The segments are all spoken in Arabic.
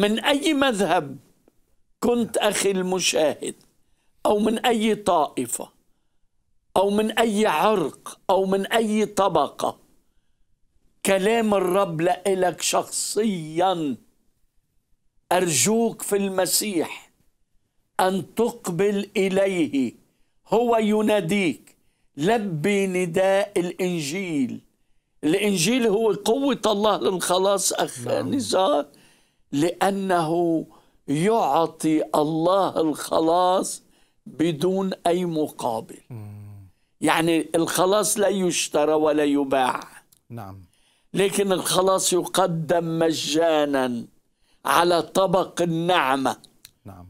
من أي مذهب كنت أخي المشاهد أو من أي طائفة أو من أي عرق أو من أي طبقة كلام الرب لإلك شخصيا أرجوك في المسيح أن تقبل إليه هو يناديك لبي نداء الإنجيل الإنجيل هو قوة الله للخلاص أخ نعم. نزار لأنه يعطي الله الخلاص بدون أي مقابل يعني الخلاص لا يشترى ولا يباع نعم لكن الخلاص يقدم مجانا على طبق النعمة نعم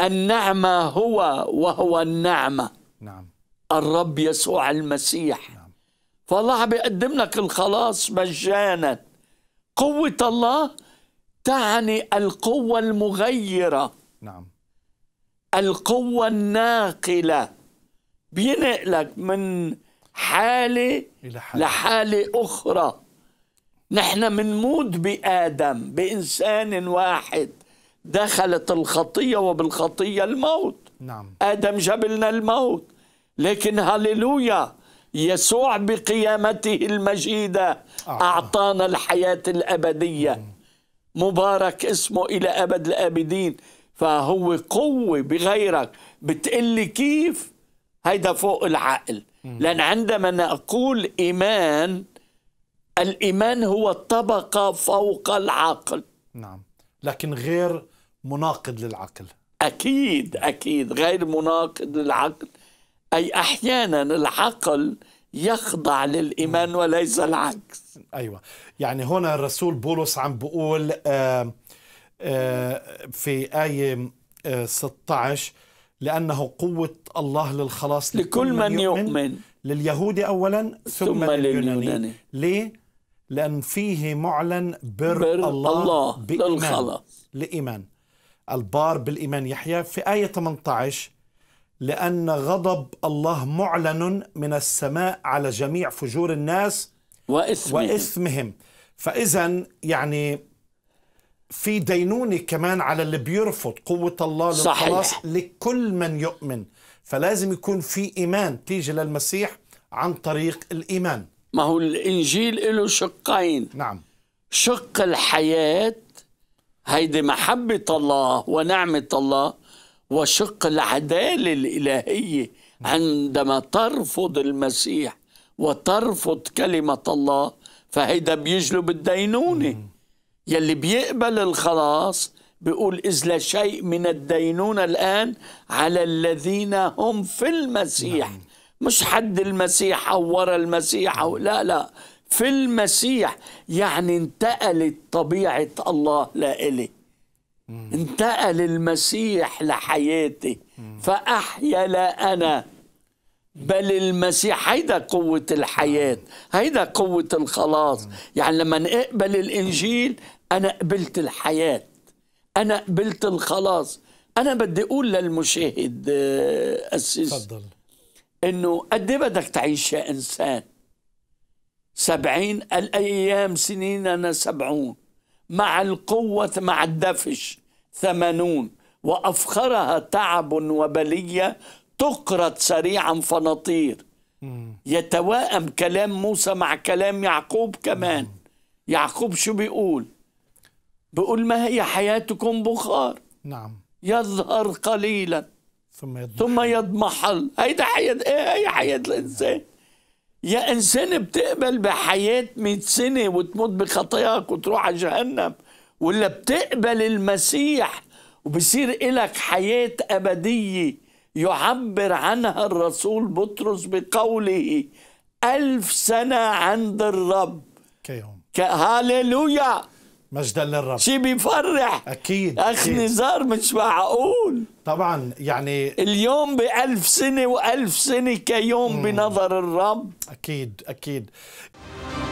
النعمة هو وهو النعمة نعم الرب يسوع المسيح نعم. فالله بيقدم لك الخلاص مجانا قوة الله تعني القوة المغيرة نعم القوة الناقلة بينقلك من حالة إلى حالة. لحالة أخرى نحن منموت بآدم بإنسان واحد دخلت الخطية وبالخطية الموت نعم آدم جاب لنا الموت لكن هللويا يسوع بقيامته المجيدة أعطانا الحياة الأبدية مبارك اسمه إلى أبد الآبدين فهو قوة بغيرك بتقلي كيف هيدا فوق العقل لأن عندما نقول إيمان الإيمان هو الطبقة فوق العقل نعم لكن غير مناقض للعقل أكيد أكيد غير مناقض للعقل أي أحيانا العقل يخضع للإيمان وليس العكس أيوة يعني هنا الرسول بولس عم بقول آه، آه، في آية 16 آه، لأنه قوة الله للخلاص لكل من, من يؤمن, يؤمن لليهود أولا ثم, ثم لليوناني. ليه؟ لأن فيه معلن بر, بر الله, الله للخلاص لإيمان البار بالإيمان يحيى في آية 18 لأن غضب الله معلن من السماء على جميع فجور الناس وإثمهم, وإثمهم. فإذا يعني في دينونة كمان على اللي بيرفض قوة الله للخلاص لكل من يؤمن فلازم يكون في إيمان تيجي للمسيح عن طريق الإيمان ما هو الإنجيل له شقين نعم شق الحياة هيدي محبة الله ونعمة الله وشق العداله الالهيه عندما ترفض المسيح وترفض كلمه الله فهيدا بيجلب الدينونه يلي بيقبل الخلاص بيقول إذ لا شيء من الدينونة الآن على الذين هم في المسيح نعم. مش حد المسيح أو ورا المسيح أو لا لا في المسيح يعني انتقلت طبيعة الله لإلي انتقل المسيح لحياتي فأحيا لا أنا بل المسيح هيدا قوة الحياة آه. هيدا قوة الخلاص يعني لما نقبل الإنجيل أنا قبلت الحياة أنا قبلت الخلاص أنا بدي أقول للمشاهد آه، أسيس تفضل إنه قد إيه بدك تعيش يا إنسان سبعين الأيام سنين أنا سبعون مع القوة مع الدفش ثمانون وأفخرها تعب وبلية تقرد سريعا فنطير يتواءم كلام موسى مع كلام يعقوب كمان يعقوب شو بيقول بيقول ما هي حياتكم بخار نعم يظهر قليلا ثم يضمحل ثم يضمحل هيدا حياة ايه هي حياة الانسان يا انسان بتقبل بحياة 100 سنة وتموت بخطاياك وتروح على جهنم ولا بتقبل المسيح وبصير إلك حياة أبدية يعبر عنها الرسول بطرس بقوله ألف سنة عند الرب كيوم هاليلويا مجدا للرب شي بيفرح اكيد اخ نزار مش معقول طبعا يعني اليوم بألف سنة وألف سنة كيوم مم. بنظر الرب اكيد اكيد